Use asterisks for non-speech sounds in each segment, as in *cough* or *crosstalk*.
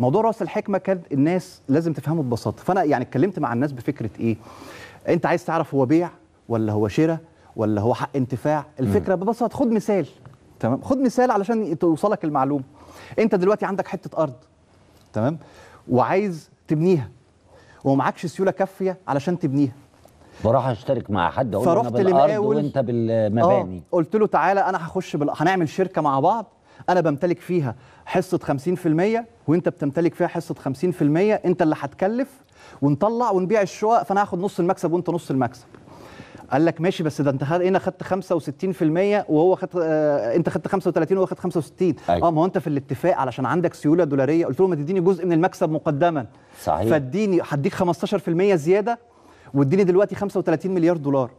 موضوع راس الحكمه كان الناس لازم تفهمه ببساطه فانا يعني اتكلمت مع الناس بفكره ايه انت عايز تعرف هو بيع ولا هو شراء ولا هو حق انتفاع الفكره ببساطه خد مثال تمام خد مثال علشان توصلك المعلومه انت دلوقتي عندك حته ارض تمام وعايز تبنيها ومعكش سيوله كافيه علشان تبنيها بروح اشترك مع حد اقول له انا بالارض وانت بالمباني آه قلت له تعالى انا هخش بال... هنعمل شركه مع بعض انا بمتلك فيها حصه 50% وانت بتمتلك فيها حصه 50% انت اللي هتكلف ونطلع ونبيع الشقق فانا هاخد نص المكسب وانت نص المكسب قال لك ماشي بس ده انت هنا خدت 65% وهو خد آه انت خدت 35 وهو خد 65 أيوة. اه ما هو انت في الاتفاق علشان عندك سيوله دولاريه قلت له ما تديني جزء من المكسب مقدما صحيح فاديني هديك 15% زياده واديني دلوقتي 35 مليار دولار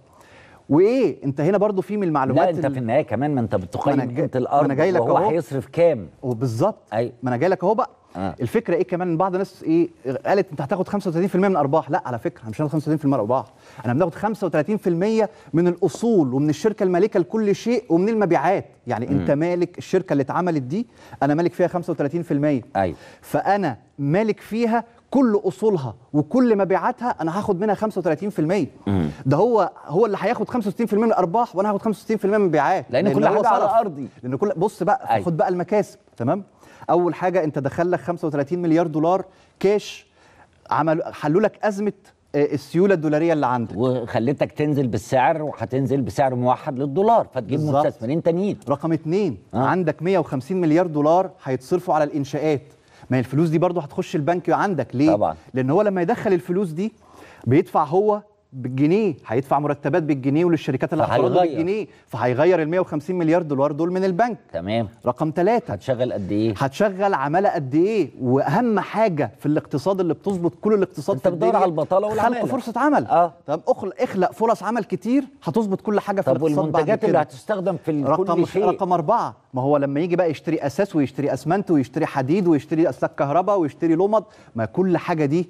وايه انت هنا برضو في من المعلومات لا انت في النهايه كمان ما انت بتقيم قيمه الارض انا جاي لك هيصرف كام وبالظبط ايوه ما انا جاي لك اهو بقى آه. الفكره ايه كمان بعض الناس ايه قالت انت هتاخد 35% من ارباح لا على فكره مش هناخد 35% من ارباح احنا بناخد 35% من الاصول ومن الشركه المالكه لكل شيء ومن المبيعات يعني م. انت مالك الشركه اللي اتعملت دي انا مالك فيها 35% ايوه فانا مالك فيها كل اصولها وكل مبيعاتها انا هاخد منها 35% ده هو هو اللي هياخد 65% من الارباح وانا هاخد 65% من المبيعات لان, لأن كل حاجه على ارضي لان كل بص بقى أي. أيوة. خد بقى المكاسب تمام اول حاجه انت دخل لك 35 مليار دولار كاش عمل حلوا لك ازمه آه، السيوله الدولاريه اللي عندك وخلتك تنزل بالسعر وهتنزل بسعر موحد للدولار فتجيب مستثمرين تانيين رقم اتنين آه. عندك 150 مليار دولار هيتصرفوا على الانشاءات ما هي الفلوس دي برضه هتخش البنك عندك ليه؟ طبعا. لان هو لما يدخل الفلوس دي بيدفع هو بالجنيه هيدفع مرتبات بالجنيه وللشركات اللي بالجنيه فهيغير ال 150 مليار دولار دول من البنك تمام رقم ثلاثة هتشغل قد ايه هتشغل عماله قد ايه واهم حاجه في الاقتصاد اللي بتظبط كل الاقتصاد انت بتدور على البطاله والعماله خلق فرصه عمل اه طب اخلق فرص عمل كتير هتظبط كل حاجه في الاقتصاد طب والمنتجات اللي هتستخدم في رقم كل شيء رقم أربعة ما هو لما يجي بقى يشتري اساس ويشتري اسمنت ويشتري حديد ويشتري اسلاك كهرباء ويشتري لمض ما كل حاجه دي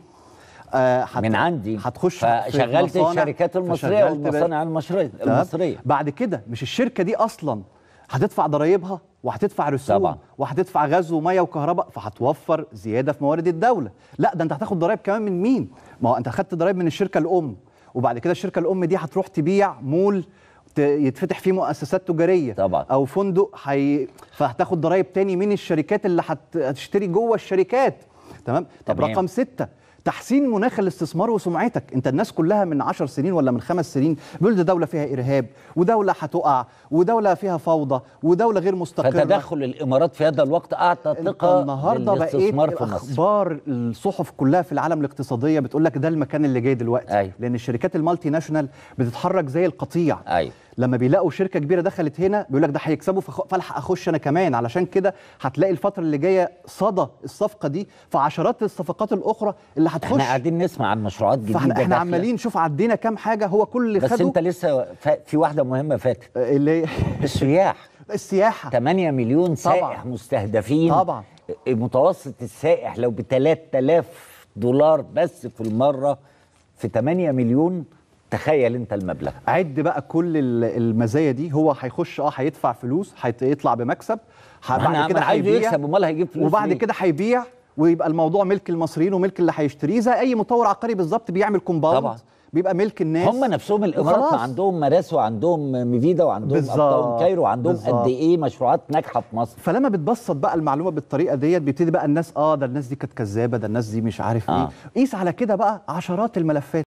آه حت... من عندي هتخش فشغلت الشركات المصريه والمصانع المصريه المصريه بعد كده مش الشركه دي اصلا هتدفع ضرايبها وهتدفع رسوم طبعا. وهتدفع غاز وميه وكهرباء فهتوفر زياده في موارد الدوله لا ده انت هتاخد ضرايب كمان من مين ما هو انت خدت ضرايب من الشركه الام وبعد كده الشركه الام دي هتروح تبيع مول يتفتح فيه مؤسسات تجاريه طبعا. او فندق حي... فهتاخد ضرايب تاني من الشركات اللي هتشتري جوه الشركات تمام طب رقم ستة تحسين مناخ الاستثمار وسمعتك انت الناس كلها من 10 سنين ولا من خمس سنين بيقول ده دولة فيها إرهاب ودولة هتقع ودولة فيها فوضى ودولة غير مستقرة فتدخل الإمارات في هذا الوقت أعطى ثقة النهاردة بقيت أخبار الصحف كلها في العالم الاقتصادية بتقول لك ده المكان اللي جاي دلوقتي أيوه. لأن الشركات المالتي ناشونال بتتحرك زي القطيع أيوه. لما بيلاقوا شركه كبيره دخلت هنا بيقول لك ده هيكسبوا فالحق اخش انا كمان علشان كده هتلاقي الفتره اللي جايه صدى الصفقه دي في عشرات الصفقات الاخرى اللي هتخش احنا قاعدين نسمع عن مشروعات جديده فاحنا احنا عمالين نشوف عدينا كام حاجه هو كل اللي بس انت لسه في واحده مهمه فاتت آه، اللي السياح *laughs* السياحه 8 مليون سائح طبعا. مستهدفين طبعا آه، متوسط السائح لو ب 3000 دولار بس في المره في 8 مليون تخيل انت المبلغ عد بقى كل المزايا دي هو هيخش اه هيدفع فلوس هيطلع بمكسب بعد كده هيبيع امال هيجيب فلوس وبعد كده هيبيع ويبقى الموضوع ملك المصريين وملك اللي هيشتريه زي اي مطور عقاري بالظبط بيعمل كومباوند طبعا بيبقى ملك الناس هم نفسهم الامارات ما عندهم مراس وعندهم ميفيدا وعندهم ابطال كايرو وعندهم قد ايه مشروعات ناجحه في مصر فلما بتبسط بقى المعلومه بالطريقه ديت بيبتدي بقى الناس اه ده الناس دي كانت كذابه ده الناس دي مش عارف آه. ايه قيس على كده بقى عشرات الملفات